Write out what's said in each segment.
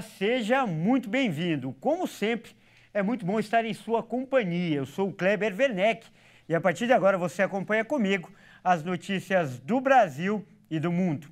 seja muito bem-vindo. Como sempre, é muito bom estar em sua companhia. Eu sou o Kleber Werneck e a partir de agora você acompanha comigo as notícias do Brasil e do mundo.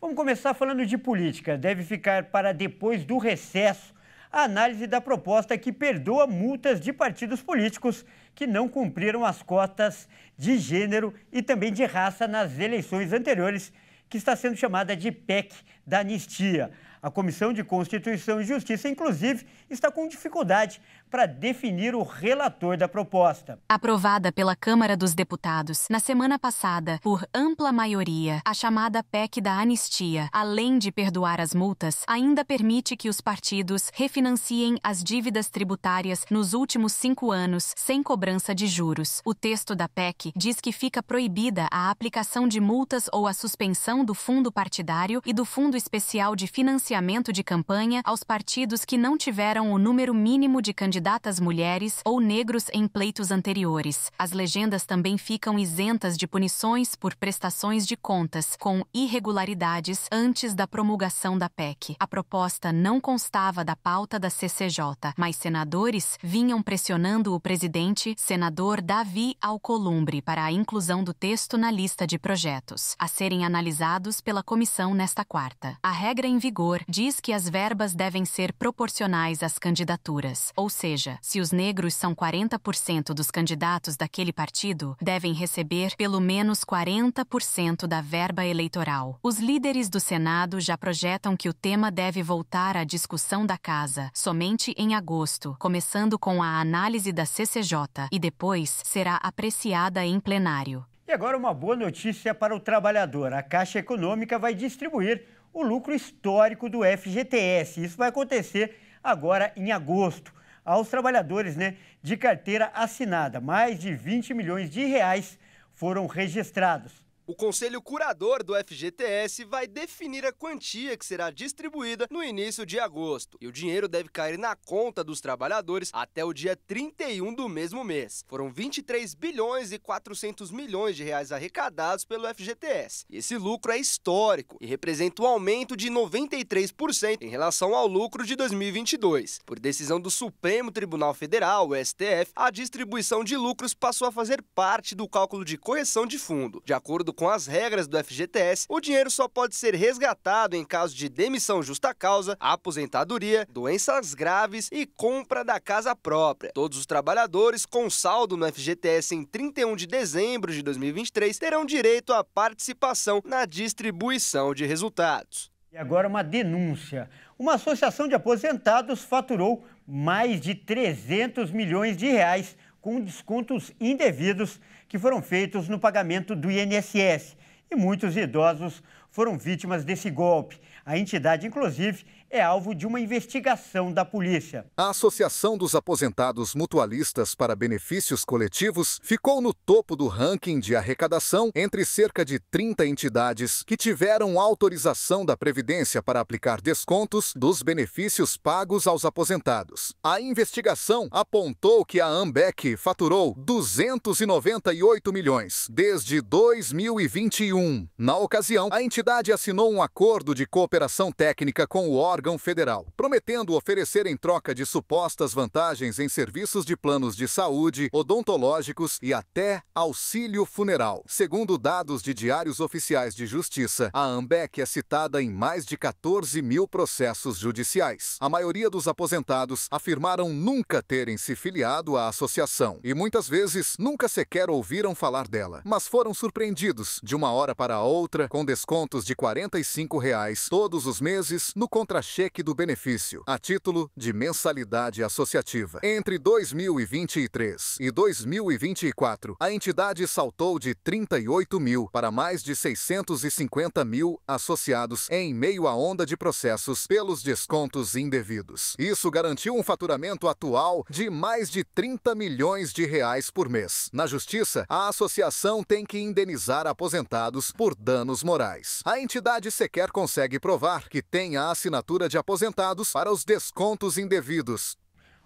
Vamos começar falando de política. Deve ficar para depois do recesso a análise da proposta que perdoa multas de partidos políticos que não cumpriram as cotas de gênero e também de raça nas eleições anteriores, que está sendo chamada de PEC da anistia. A Comissão de Constituição e Justiça, inclusive, está com dificuldade para definir o relator da proposta. Aprovada pela Câmara dos Deputados na semana passada, por ampla maioria, a chamada PEC da anistia, além de perdoar as multas, ainda permite que os partidos refinanciem as dívidas tributárias nos últimos cinco anos sem cobrança de juros. O texto da PEC diz que fica proibida a aplicação de multas ou a suspensão do fundo partidário e do fundo especial de financiamento de campanha aos partidos que não tiveram o número mínimo de candidatas mulheres ou negros em pleitos anteriores. As legendas também ficam isentas de punições por prestações de contas com irregularidades antes da promulgação da PEC. A proposta não constava da pauta da CCJ, mas senadores vinham pressionando o presidente, senador Davi Alcolumbre, para a inclusão do texto na lista de projetos a serem analisados pela comissão nesta quarta. A regra em vigor diz que as verbas devem ser proporcionais às candidaturas, ou seja, se os negros são 40% dos candidatos daquele partido, devem receber pelo menos 40% da verba eleitoral. Os líderes do Senado já projetam que o tema deve voltar à discussão da Casa somente em agosto, começando com a análise da CCJ e depois será apreciada em plenário. E agora uma boa notícia para o trabalhador. A Caixa Econômica vai distribuir o lucro histórico do FGTS. Isso vai acontecer agora em agosto. Aos trabalhadores né, de carteira assinada, mais de 20 milhões de reais foram registrados. O Conselho Curador do FGTS vai definir a quantia que será distribuída no início de agosto. E o dinheiro deve cair na conta dos trabalhadores até o dia 31 do mesmo mês. Foram 23 bilhões e 400 milhões de reais arrecadados pelo FGTS. E esse lucro é histórico e representa um aumento de 93% em relação ao lucro de 2022. Por decisão do Supremo Tribunal Federal, o STF, a distribuição de lucros passou a fazer parte do cálculo de correção de fundo. De acordo com as regras do FGTS, o dinheiro só pode ser resgatado em caso de demissão justa causa, aposentadoria, doenças graves e compra da casa própria. Todos os trabalhadores com saldo no FGTS em 31 de dezembro de 2023 terão direito à participação na distribuição de resultados. E agora uma denúncia. Uma associação de aposentados faturou mais de 300 milhões de reais com descontos indevidos que foram feitos no pagamento do INSS e muitos idosos foram vítimas desse golpe. A entidade, inclusive, é alvo de uma investigação da polícia. A Associação dos Aposentados Mutualistas para Benefícios Coletivos ficou no topo do ranking de arrecadação entre cerca de 30 entidades que tiveram autorização da Previdência para aplicar descontos dos benefícios pagos aos aposentados. A investigação apontou que a Ambec faturou 298 milhões desde 2021. Na ocasião, a entidade entidade assinou um acordo de cooperação técnica com o órgão federal, prometendo oferecer em troca de supostas vantagens em serviços de planos de saúde, odontológicos e até auxílio funeral. Segundo dados de diários oficiais de justiça, a Ambec é citada em mais de 14 mil processos judiciais. A maioria dos aposentados afirmaram nunca terem se filiado à associação e muitas vezes nunca sequer ouviram falar dela, mas foram surpreendidos de uma hora para outra com desconto descontos de R$ 45 reais todos os meses no contra-cheque do benefício, a título de mensalidade associativa. Entre 2023 e 2024, a entidade saltou de 38 mil para mais de 650 mil associados em meio à onda de processos pelos descontos indevidos. Isso garantiu um faturamento atual de mais de 30 milhões de reais por mês. Na Justiça, a associação tem que indenizar aposentados por danos morais. A entidade sequer consegue provar que tem a assinatura de aposentados para os descontos indevidos.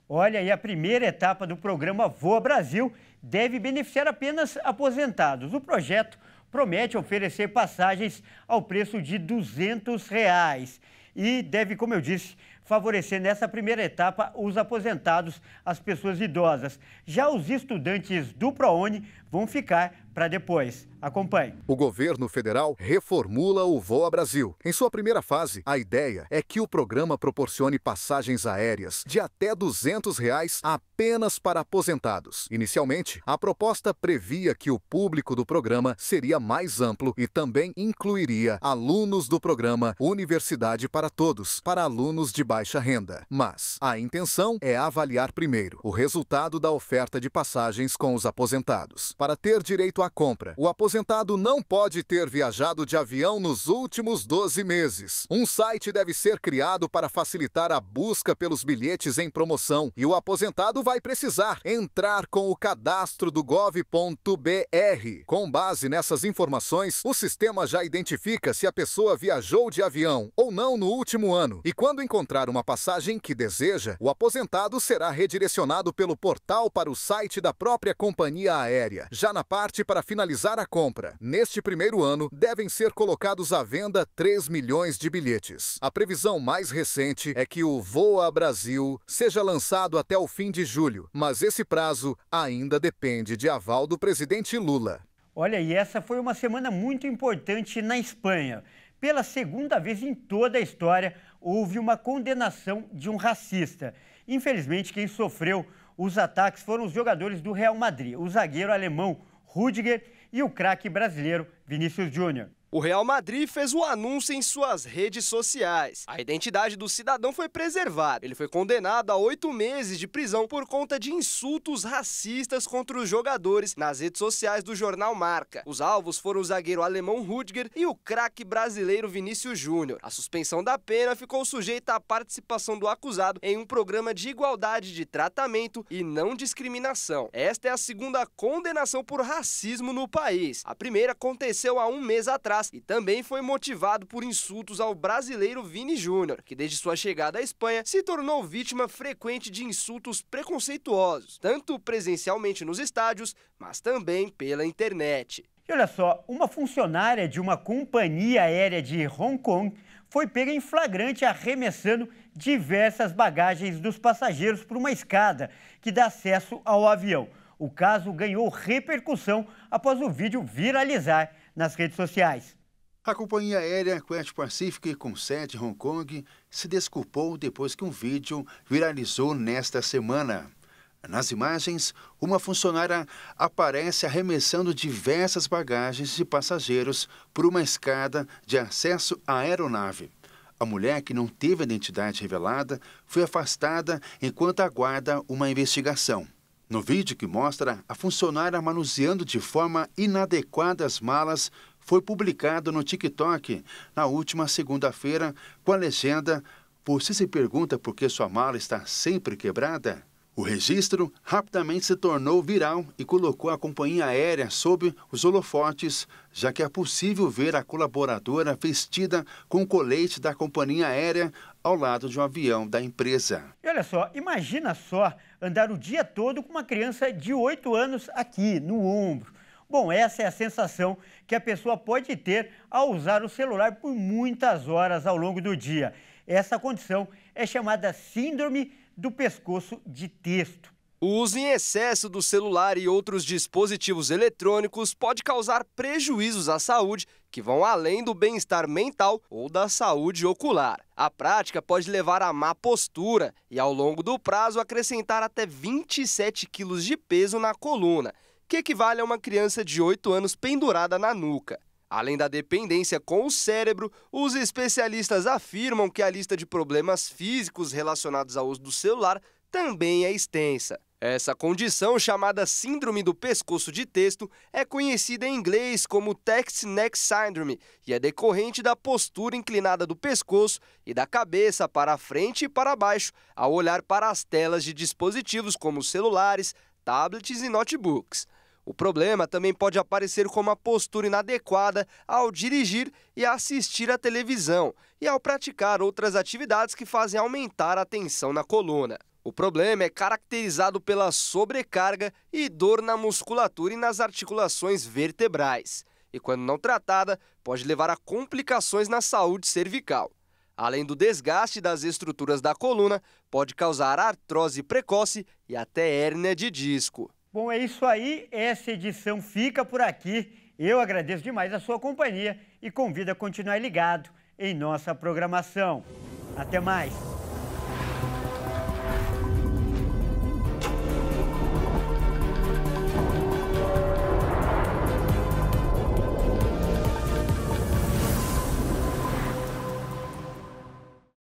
Olha, e a primeira etapa do programa Voa Brasil deve beneficiar apenas aposentados. O projeto promete oferecer passagens ao preço de R$ 200 reais e deve, como eu disse, favorecer nessa primeira etapa os aposentados, as pessoas idosas. Já os estudantes do ProUni vão ficar para depois. Acompanhe. O governo federal reformula o Voa Brasil. Em sua primeira fase, a ideia é que o programa proporcione passagens aéreas de até R$ 200 reais apenas para aposentados. Inicialmente, a proposta previa que o público do programa seria mais amplo e também incluiria alunos do programa Universidade para Todos, para alunos de baixa renda. Mas a intenção é avaliar primeiro o resultado da oferta de passagens com os aposentados para ter direito à compra. O aposentado não pode ter viajado de avião nos últimos 12 meses. Um site deve ser criado para facilitar a busca pelos bilhetes em promoção e o aposentado vai precisar entrar com o cadastro do gov.br. Com base nessas informações, o sistema já identifica se a pessoa viajou de avião ou não no último ano e quando encontrar uma passagem que deseja, o aposentado será redirecionado pelo portal para o site da própria companhia aérea já na parte para finalizar a compra. Neste primeiro ano, devem ser colocados à venda 3 milhões de bilhetes. A previsão mais recente é que o Voa Brasil seja lançado até o fim de julho, mas esse prazo ainda depende de aval do presidente Lula. Olha, e essa foi uma semana muito importante na Espanha. Pela segunda vez em toda a história, houve uma condenação de um racista. Infelizmente, quem sofreu os ataques foram os jogadores do Real Madrid, o zagueiro alemão Rudiger e o craque brasileiro Vinícius Júnior o Real Madrid fez o anúncio em suas redes sociais. A identidade do cidadão foi preservada. Ele foi condenado a oito meses de prisão por conta de insultos racistas contra os jogadores nas redes sociais do jornal Marca. Os alvos foram o zagueiro alemão Rudiger e o craque brasileiro Vinícius Júnior. A suspensão da pena ficou sujeita à participação do acusado em um programa de igualdade de tratamento e não discriminação. Esta é a segunda condenação por racismo no país. A primeira aconteceu há um mês atrás Goiás e também foi motivado por insultos ao brasileiro Vini Júnior, que desde sua chegada à Espanha se tornou vítima frequente de insultos preconceituosos, tanto presencialmente nos estádios, mas também pela internet. E olha só, uma funcionária de uma companhia aérea de Hong Kong foi pega em flagrante arremessando diversas bagagens dos passageiros por uma escada que dá acesso ao avião. O caso ganhou repercussão após o vídeo viralizar nas redes sociais. A companhia aérea Quest Pacific, com sede em Hong Kong, se desculpou depois que um vídeo viralizou nesta semana. Nas imagens, uma funcionária aparece arremessando diversas bagagens de passageiros por uma escada de acesso à aeronave. A mulher, que não teve a identidade revelada, foi afastada enquanto aguarda uma investigação. No vídeo que mostra a funcionária manuseando de forma inadequada as malas, foi publicado no TikTok na última segunda-feira com a legenda: Você se pergunta por que sua mala está sempre quebrada? O registro rapidamente se tornou viral e colocou a companhia aérea sob os holofotes, já que é possível ver a colaboradora vestida com o colete da companhia aérea ao lado de um avião da empresa. E olha só, imagina só andar o dia todo com uma criança de 8 anos aqui no ombro. Bom, essa é a sensação que a pessoa pode ter ao usar o celular por muitas horas ao longo do dia. Essa condição é chamada síndrome do pescoço de texto. O uso em excesso do celular e outros dispositivos eletrônicos pode causar prejuízos à saúde que vão além do bem-estar mental ou da saúde ocular. A prática pode levar a má postura e, ao longo do prazo, acrescentar até 27 quilos de peso na coluna, que equivale a uma criança de 8 anos pendurada na nuca. Além da dependência com o cérebro, os especialistas afirmam que a lista de problemas físicos relacionados ao uso do celular também é extensa. Essa condição, chamada Síndrome do Pescoço de Texto, é conhecida em inglês como Text Neck Syndrome e é decorrente da postura inclinada do pescoço e da cabeça para frente e para baixo ao olhar para as telas de dispositivos como celulares, tablets e notebooks. O problema também pode aparecer como a postura inadequada ao dirigir e assistir à televisão e ao praticar outras atividades que fazem aumentar a tensão na coluna. O problema é caracterizado pela sobrecarga e dor na musculatura e nas articulações vertebrais. E quando não tratada, pode levar a complicações na saúde cervical. Além do desgaste das estruturas da coluna, pode causar artrose precoce e até hérnia de disco. Bom, é isso aí. Essa edição fica por aqui. Eu agradeço demais a sua companhia e convido a continuar ligado em nossa programação. Até mais!